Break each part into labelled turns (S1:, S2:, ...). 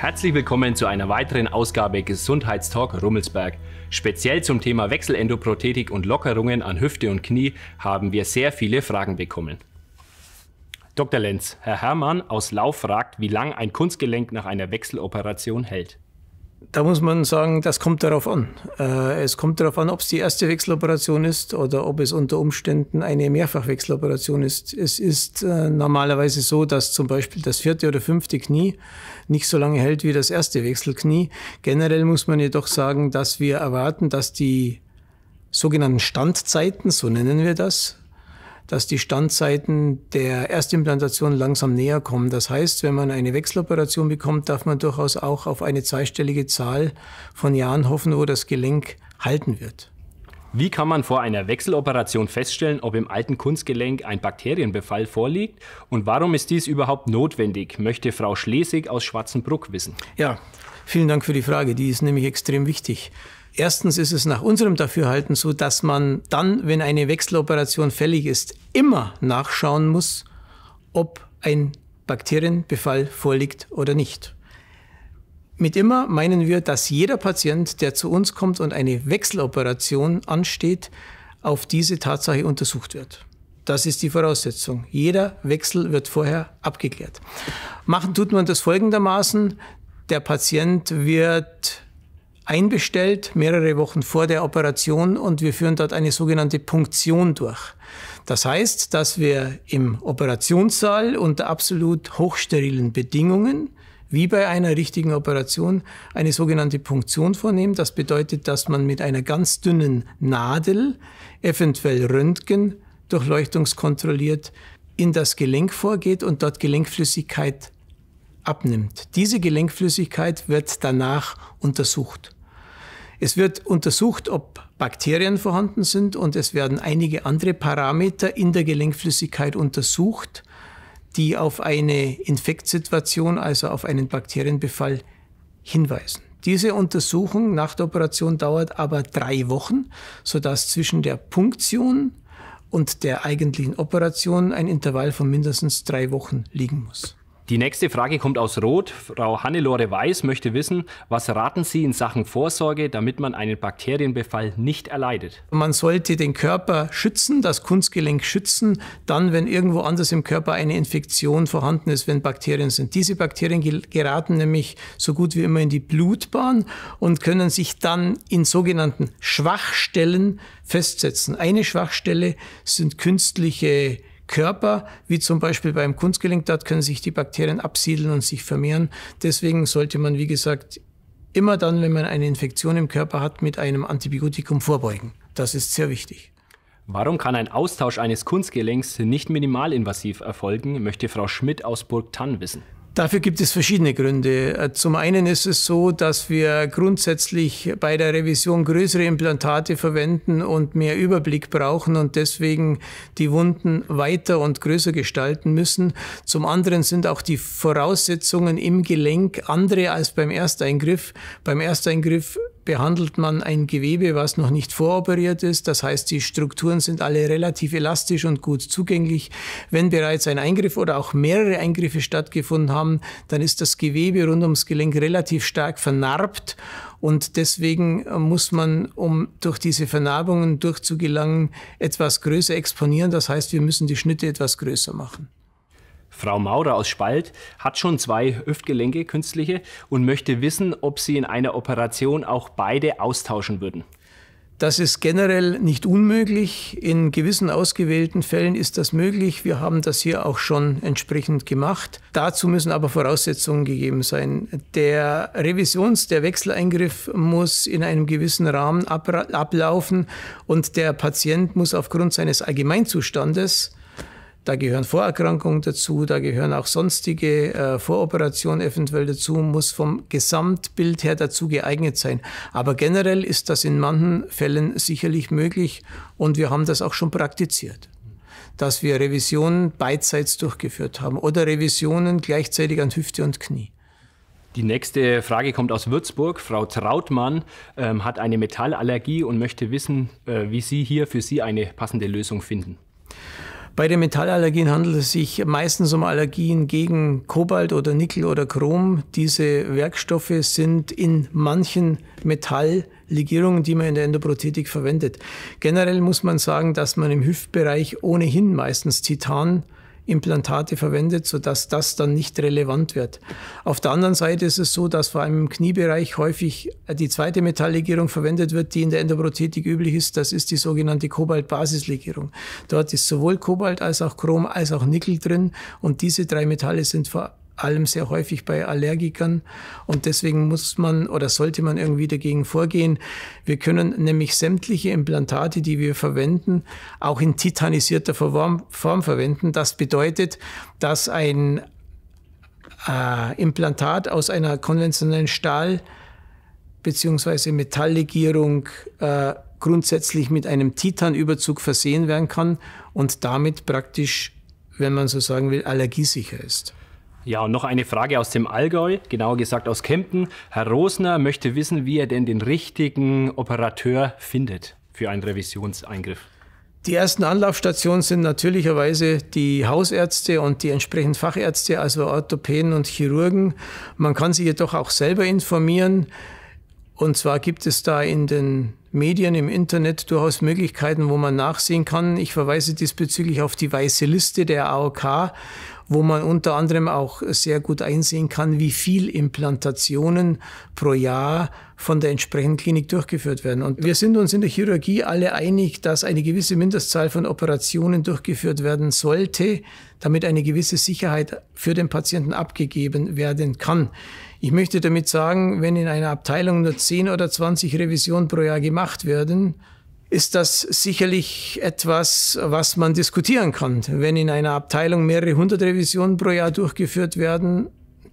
S1: Herzlich willkommen zu einer weiteren Ausgabe Gesundheitstalk Rummelsberg. Speziell zum Thema Wechselendoprothetik und Lockerungen an Hüfte und Knie haben wir sehr viele Fragen bekommen. Dr. Lenz, Herr Hermann aus Lauf fragt, wie lang ein Kunstgelenk nach einer Wechseloperation hält.
S2: Da muss man sagen, das kommt darauf an. Äh, es kommt darauf an, ob es die erste Wechseloperation ist oder ob es unter Umständen eine Mehrfachwechseloperation ist. Es ist äh, normalerweise so, dass zum Beispiel das vierte oder fünfte Knie nicht so lange hält wie das erste Wechselknie. Generell muss man jedoch sagen, dass wir erwarten, dass die sogenannten Standzeiten, so nennen wir das, dass die Standzeiten der Erstimplantation langsam näher kommen. Das heißt, wenn man eine Wechseloperation bekommt, darf man durchaus auch auf eine zweistellige Zahl von Jahren hoffen, wo das Gelenk halten wird.
S1: Wie kann man vor einer Wechseloperation feststellen, ob im alten Kunstgelenk ein Bakterienbefall vorliegt? Und warum ist dies überhaupt notwendig, möchte Frau Schlesig aus Schwarzenbruck wissen.
S2: Ja, Vielen Dank für die Frage, die ist nämlich extrem wichtig. Erstens ist es nach unserem Dafürhalten so, dass man dann, wenn eine Wechseloperation fällig ist, immer nachschauen muss, ob ein Bakterienbefall vorliegt oder nicht. Mit immer meinen wir, dass jeder Patient, der zu uns kommt und eine Wechseloperation ansteht, auf diese Tatsache untersucht wird. Das ist die Voraussetzung. Jeder Wechsel wird vorher abgeklärt. Machen tut man das folgendermaßen. Der Patient wird einbestellt, mehrere Wochen vor der Operation und wir führen dort eine sogenannte Punktion durch. Das heißt, dass wir im Operationssaal unter absolut hochsterilen Bedingungen wie bei einer richtigen Operation eine sogenannte Punktion vornehmen. Das bedeutet, dass man mit einer ganz dünnen Nadel, eventuell Röntgen, durchleuchtungskontrolliert, in das Gelenk vorgeht und dort Gelenkflüssigkeit abnimmt. Diese Gelenkflüssigkeit wird danach untersucht. Es wird untersucht, ob Bakterien vorhanden sind und es werden einige andere Parameter in der Gelenkflüssigkeit untersucht, die auf eine Infektsituation, also auf einen Bakterienbefall hinweisen. Diese Untersuchung nach der Operation dauert aber drei Wochen, sodass zwischen der Punktion und der eigentlichen Operation ein Intervall von mindestens drei Wochen liegen muss.
S1: Die nächste Frage kommt aus Rot. Frau Hannelore Weiß möchte wissen, was raten Sie in Sachen Vorsorge, damit man einen Bakterienbefall nicht erleidet?
S2: Man sollte den Körper schützen, das Kunstgelenk schützen, dann, wenn irgendwo anders im Körper eine Infektion vorhanden ist, wenn Bakterien sind. Diese Bakterien geraten nämlich so gut wie immer in die Blutbahn und können sich dann in sogenannten Schwachstellen festsetzen. Eine Schwachstelle sind künstliche Körper, wie zum Beispiel beim Kunstgelenk, dort können sich die Bakterien absiedeln und sich vermehren. Deswegen sollte man, wie gesagt, immer dann, wenn man eine Infektion im Körper hat, mit einem Antibiotikum vorbeugen. Das ist sehr wichtig.
S1: Warum kann ein Austausch eines Kunstgelenks nicht minimalinvasiv erfolgen, möchte Frau Schmidt aus Burgtann wissen.
S2: Dafür gibt es verschiedene Gründe. Zum einen ist es so, dass wir grundsätzlich bei der Revision größere Implantate verwenden und mehr Überblick brauchen und deswegen die Wunden weiter und größer gestalten müssen. Zum anderen sind auch die Voraussetzungen im Gelenk andere als beim Ersteingriff. Beim Ersteingriff behandelt man ein Gewebe, was noch nicht voroperiert ist. Das heißt, die Strukturen sind alle relativ elastisch und gut zugänglich. Wenn bereits ein Eingriff oder auch mehrere Eingriffe stattgefunden haben, dann ist das Gewebe rund ums Gelenk relativ stark vernarbt und deswegen muss man, um durch diese Vernarbungen durchzugelangen, etwas größer exponieren. Das heißt, wir müssen die Schnitte etwas größer
S1: machen. Frau Maurer aus Spalt hat schon zwei Hüftgelenke, künstliche, und möchte wissen, ob sie in einer Operation auch beide austauschen würden. Das
S2: ist generell nicht unmöglich. In gewissen ausgewählten Fällen ist das möglich. Wir haben das hier auch schon entsprechend gemacht. Dazu müssen aber Voraussetzungen gegeben sein. Der Revisions-, der Wechseleingriff muss in einem gewissen Rahmen ablaufen und der Patient muss aufgrund seines Allgemeinzustandes da gehören Vorerkrankungen dazu, da gehören auch sonstige äh, Voroperationen eventuell dazu, muss vom Gesamtbild her dazu geeignet sein. Aber generell ist das in manchen Fällen sicherlich möglich und wir haben das auch schon praktiziert dass wir Revisionen beidseits durchgeführt haben oder Revisionen gleichzeitig an Hüfte und Knie.
S1: Die nächste Frage kommt aus Würzburg. Frau Trautmann ähm, hat eine Metallallergie und möchte wissen, äh, wie Sie hier für Sie eine passende Lösung finden.
S2: Bei den Metallallergien handelt es sich meistens um Allergien gegen Kobalt oder Nickel oder Chrom. Diese Werkstoffe sind in manchen Metalllegierungen, die man in der Endoprothetik verwendet. Generell muss man sagen, dass man im Hüftbereich ohnehin meistens Titan Implantate verwendet, sodass das dann nicht relevant wird. Auf der anderen Seite ist es so, dass vor allem im Kniebereich häufig die zweite Metalllegierung verwendet wird, die in der Endoprothetik üblich ist. Das ist die sogenannte Kobalt-Basislegierung. Dort ist sowohl Kobalt als auch Chrom als auch Nickel drin und diese drei Metalle sind vor allem sehr häufig bei Allergikern. Und deswegen muss man oder sollte man irgendwie dagegen vorgehen. Wir können nämlich sämtliche Implantate, die wir verwenden, auch in titanisierter Form, verwenden. Das bedeutet, dass ein äh, Implantat aus einer konventionellen Stahl- bzw. Metalllegierung äh, grundsätzlich mit einem Titanüberzug versehen werden kann und damit praktisch, wenn man so sagen will, allergiesicher ist.
S1: Ja, und noch eine Frage aus dem Allgäu, genauer gesagt aus Kempten. Herr Rosner möchte wissen, wie er denn den richtigen Operateur findet für einen Revisionseingriff.
S2: Die ersten Anlaufstationen sind natürlicherweise die Hausärzte und die entsprechenden Fachärzte, also Orthopäden und Chirurgen. Man kann sie jedoch auch selber informieren. Und zwar gibt es da in den Medien, im Internet durchaus Möglichkeiten, wo man nachsehen kann. Ich verweise diesbezüglich auf die weiße Liste der AOK wo man unter anderem auch sehr gut einsehen kann, wie viel Implantationen pro Jahr von der entsprechenden Klinik durchgeführt werden. Und wir sind uns in der Chirurgie alle einig, dass eine gewisse Mindestzahl von Operationen durchgeführt werden sollte, damit eine gewisse Sicherheit für den Patienten abgegeben werden kann. Ich möchte damit sagen, wenn in einer Abteilung nur 10 oder 20 Revisionen pro Jahr gemacht werden, ist das sicherlich etwas, was man diskutieren kann. Wenn in einer Abteilung mehrere hundert Revisionen pro Jahr durchgeführt werden,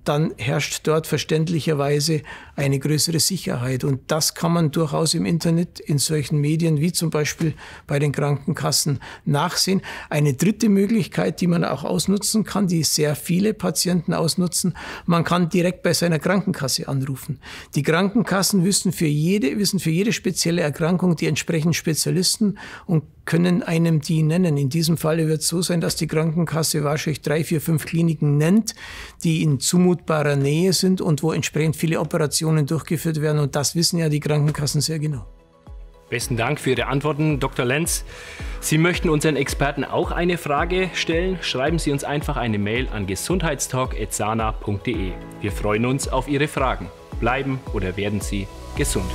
S2: dann herrscht dort verständlicherweise eine größere Sicherheit. Und das kann man durchaus im Internet, in solchen Medien wie zum Beispiel bei den Krankenkassen nachsehen. Eine dritte Möglichkeit, die man auch ausnutzen kann, die sehr viele Patienten ausnutzen, man kann direkt bei seiner Krankenkasse anrufen. Die Krankenkassen wissen für jede, wissen für jede spezielle Erkrankung die entsprechenden Spezialisten und können einem die nennen. In diesem Fall wird es so sein, dass die Krankenkasse wahrscheinlich drei, vier, fünf Kliniken nennt, die in zumutbarer Nähe sind und wo entsprechend viele Operationen durchgeführt werden. Und das wissen ja die Krankenkassen sehr genau.
S1: Besten Dank für Ihre Antworten, Dr. Lenz. Sie möchten unseren Experten auch eine Frage stellen? Schreiben Sie uns einfach eine Mail an gesundheitstalk.sana.de. Wir freuen uns auf Ihre Fragen. Bleiben oder werden Sie gesund.